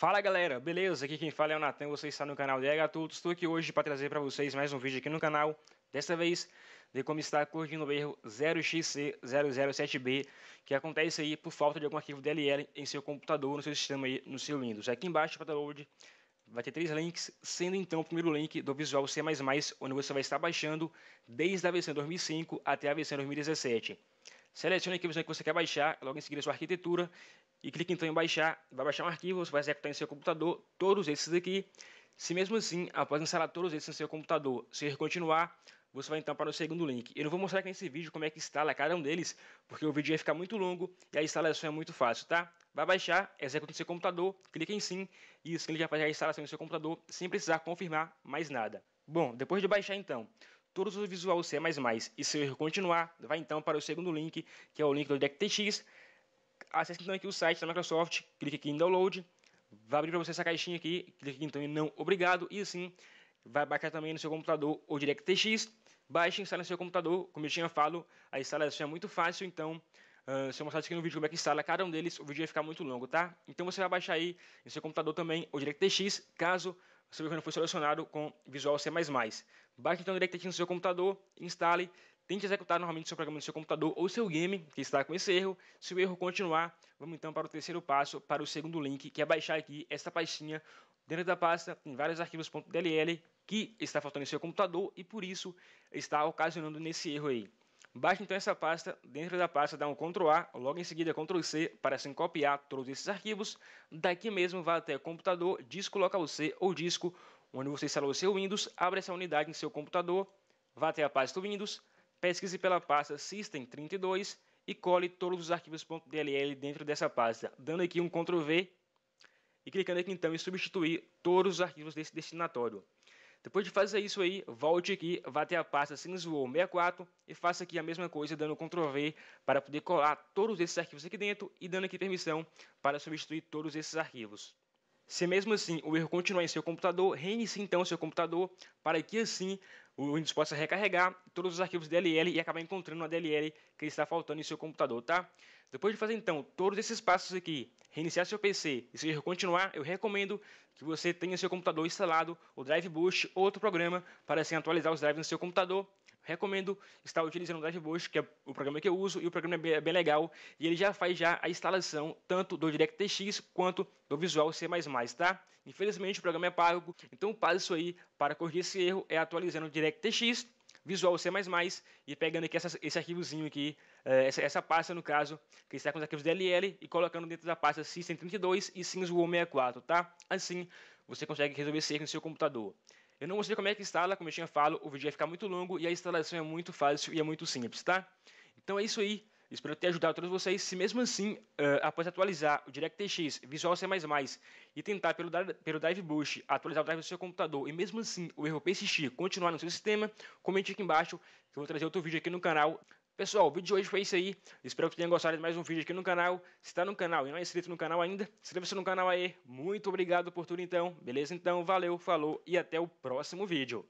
Fala galera, beleza? Aqui quem fala é o Natan, você está no canal DH Tudo. Estou aqui hoje para trazer para vocês mais um vídeo aqui no canal. Desta vez, de como está corrigindo o erro 0xc007b, que acontece aí por falta de algum arquivo DLL em seu computador, no seu sistema aí, no seu Windows. Aqui embaixo para download vai ter três links, sendo então o primeiro link do Visual C++, onde você vai estar baixando desde a versão 2005 até a versão 2017 selecione a versão que você quer baixar, logo em seguida a sua arquitetura, e clique então em baixar, vai baixar um arquivo, você vai executar em seu computador todos esses aqui. Se mesmo assim, após instalar todos esses no seu computador, se continuar, você vai então para o segundo link. Eu não vou mostrar aqui nesse vídeo como é que instala cada um deles, porque o vídeo ia ficar muito longo e a instalação é muito fácil, tá? Vai baixar, executa no seu computador, clica em sim, e isso ele já faz a instalação no seu computador sem precisar confirmar mais nada. Bom, depois de baixar então, todos os visual C++. E se eu erro continuar, vai então para o segundo link, que é o link do DeckTX. Acesse então aqui o site da Microsoft, clique aqui em Download, vai abrir para você essa caixinha aqui, clique então em Não Obrigado, e assim vai baixar também no seu computador o DirectX, baixe e instale no seu computador, como eu tinha falado, a instalação é muito fácil, então uh, se eu mostrar aqui no vídeo como é que instala cada um deles, o vídeo vai ficar muito longo, tá? Então você vai baixar aí no seu computador também o DirectX, caso seu microfone foi selecionado com Visual C++. Baixe então aqui no seu computador, instale, tente executar normalmente seu programa no seu computador ou seu game, que está com esse erro. Se o erro continuar, vamos então para o terceiro passo, para o segundo link, que é baixar aqui esta pastinha. Dentro da pasta tem vários arquivos .dll que está faltando em seu computador e por isso está ocasionando nesse erro aí. Basta então essa pasta, dentro da pasta dar um Ctrl A, logo em seguida Ctrl C para assim copiar todos esses arquivos. Daqui mesmo vá até o computador, disco local C ou disco, onde você instalou seu Windows, abre essa unidade em seu computador, vá até a pasta Windows, pesquise pela pasta System32 e cole todos os arquivos .dll dentro dessa pasta, dando aqui um Ctrl V e clicando aqui então em substituir todos os arquivos desse destinatório. Depois de fazer isso aí, volte aqui, vá até a pasta CineSwow64 e faça aqui a mesma coisa dando Ctrl V para poder colar todos esses arquivos aqui dentro e dando aqui permissão para substituir todos esses arquivos. Se mesmo assim o erro continuar em seu computador, reinicie então seu computador para que assim o Windows possa recarregar todos os arquivos DLL e acabar encontrando a DLL que está faltando em seu computador, tá? Depois de fazer então todos esses passos aqui, reiniciar seu PC e se continuar, eu recomendo que você tenha seu computador instalado o Drive Boost ou outro programa para assim atualizar os drives no seu computador. Recomendo estar utilizando o Drive Boost, que é o programa que eu uso, e o programa é, é bem legal, e ele já faz já a instalação tanto do DirectX quanto do Visual C++, tá? Infelizmente o programa é pago, então o isso aí para corrigir esse erro é atualizando o DirectX Visual C++, e pegando aqui essa, esse arquivozinho aqui, é, essa, essa, pasta, no caso, que está com os arquivos DLL, e colocando dentro da pasta System32 e SIMSWOM64, tá? Assim, você consegue resolver erro no seu computador. Eu não mostrei como é que instala, como eu tinha falado, o vídeo ia ficar muito longo, e a instalação é muito fácil e é muito simples, tá? Então é isso aí. Espero ter ajudado todos vocês. Se mesmo assim, uh, após atualizar o DirectX, Visual C++ e tentar pelo, pelo Drive Boost atualizar o drive do seu computador e mesmo assim o erro persistir, continuar no seu sistema, comente aqui embaixo que eu vou trazer outro vídeo aqui no canal. Pessoal, o vídeo de hoje foi isso aí. Espero que tenham gostado de mais um vídeo aqui no canal. Se está no canal e não é inscrito no canal ainda, inscreva-se no canal aí. Muito obrigado por tudo então. Beleza? Então, valeu, falou e até o próximo vídeo.